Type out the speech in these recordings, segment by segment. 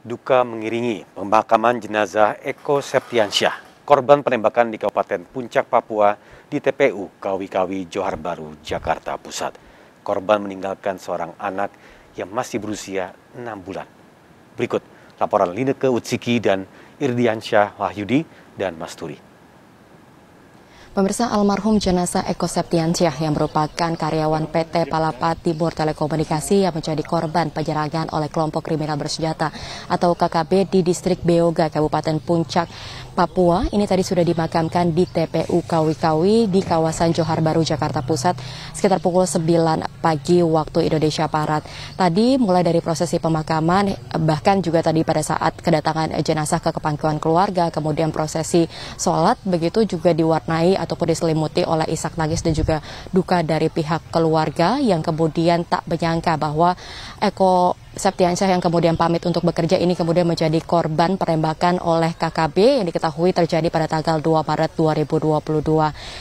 duka mengiringi pemakaman jenazah Eko Septiansyah, korban penembakan di Kabupaten Puncak, Papua, di TPU Kawi-Kawi, Johar Baru, Jakarta Pusat. Korban meninggalkan seorang anak yang masih berusia 6 bulan. Berikut laporan Lineke Utsiki dan Irdiansyah Wahyudi dan Masturi. Pemirsa almarhum jenazah Eko Septiansyah yang merupakan karyawan PT Palapa Timur Telekomunikasi yang menjadi korban penyerangan oleh kelompok kriminal bersenjata atau KKB di distrik Beoga, Kabupaten Puncak, Papua. Ini tadi sudah dimakamkan di TPU Kawi-Kawi di kawasan Johar Baru, Jakarta Pusat sekitar pukul 9 pagi waktu Indonesia Barat. Tadi mulai dari prosesi pemakaman, bahkan juga tadi pada saat kedatangan jenazah ke kepangkuan keluarga, kemudian prosesi sholat, begitu juga diwarnai ataupun diselimuti oleh isak tangis dan juga duka dari pihak keluarga yang kemudian tak menyangka bahwa Eko Septiansyah yang kemudian pamit untuk bekerja ini kemudian menjadi korban perembakan oleh KKB yang diketahui terjadi pada tanggal 2 Maret 2022.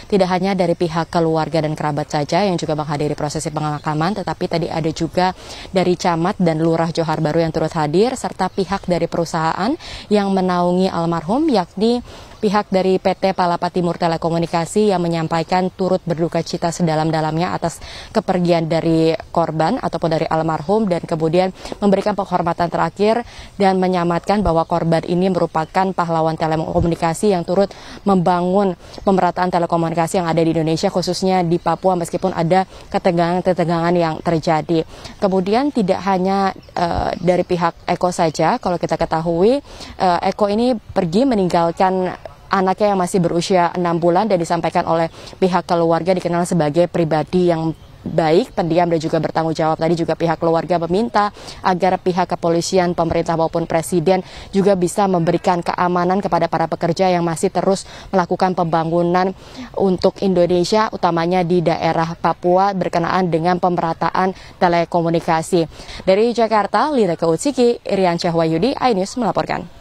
Tidak hanya dari pihak keluarga dan kerabat saja yang juga menghadiri prosesi pemakaman, tetapi tadi ada juga dari camat dan lurah Johar Baru yang turut hadir serta pihak dari perusahaan yang menaungi almarhum yakni pihak dari PT Palapa Timur Telekomunikasi yang menyampaikan turut berduka cita sedalam-dalamnya atas kepergian dari korban ataupun dari almarhum dan kemudian memberikan penghormatan terakhir dan menyamatkan bahwa korban ini merupakan pahlawan telekomunikasi yang turut membangun pemerataan telekomunikasi yang ada di Indonesia khususnya di Papua meskipun ada ketegangan-ketegangan yang terjadi. Kemudian tidak hanya uh, dari pihak Eko saja kalau kita ketahui uh, Eko ini pergi meninggalkan anaknya yang masih berusia enam bulan dan disampaikan oleh pihak keluarga dikenal sebagai pribadi yang baik, pendiam dan juga bertanggung jawab. Tadi juga pihak keluarga meminta agar pihak kepolisian, pemerintah maupun presiden juga bisa memberikan keamanan kepada para pekerja yang masih terus melakukan pembangunan untuk Indonesia, utamanya di daerah Papua berkenaan dengan pemerataan telekomunikasi. Dari Jakarta, Lira Kautsiki, Irian Syahwayudi, INews melaporkan.